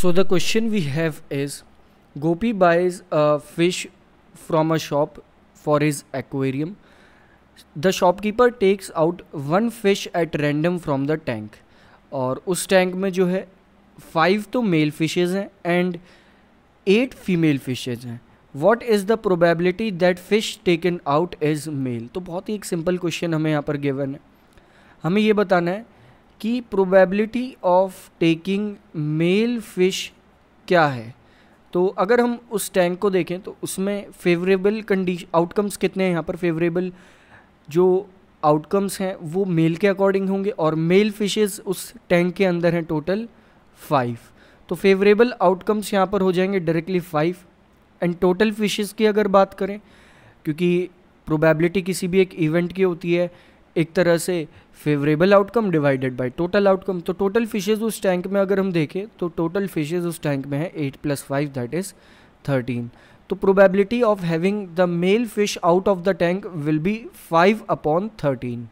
So the question we have is Gopi buys a fish from a shop for his aquarium. The shopkeeper takes out one fish at random from the tank. और उस tank में जो है five तो male fishes हैं and eight female fishes हैं what is the probability that fish taken out is male तो बहुत ही एक सिंपल क्वेश्चन हमें यहाँ पर गिवन है हमें ये बताना है कि probability of taking male fish क्या है तो अगर हम उस टैंक को देखें तो उसमें फेवरेबल कंडीशन आउटकम्स कितने हैं यहाँ पर फेवरेबल जो आउटकम्स हैं वो मेल के अकॉर्डिंग होंगे और मेल फिशेस उस टैंक के अंदर हैं टोटल फाइव तो फेवरेबल आउटकम्स यहाँ पर हो जाएंगे directly five and total fishes की अगर बात करें क्योंकि प्रोबेबिलिटी किसी भी एक इवेंट की होती है एक तरह से favourable outcome divided by total outcome तो टोटल फिशेज़ उस टैंक में अगर हम देखें तो टोटल फिशेज़ उस टैंक में है eight plus five that is thirteen तो probability of having the male fish out of the tank will be five upon thirteen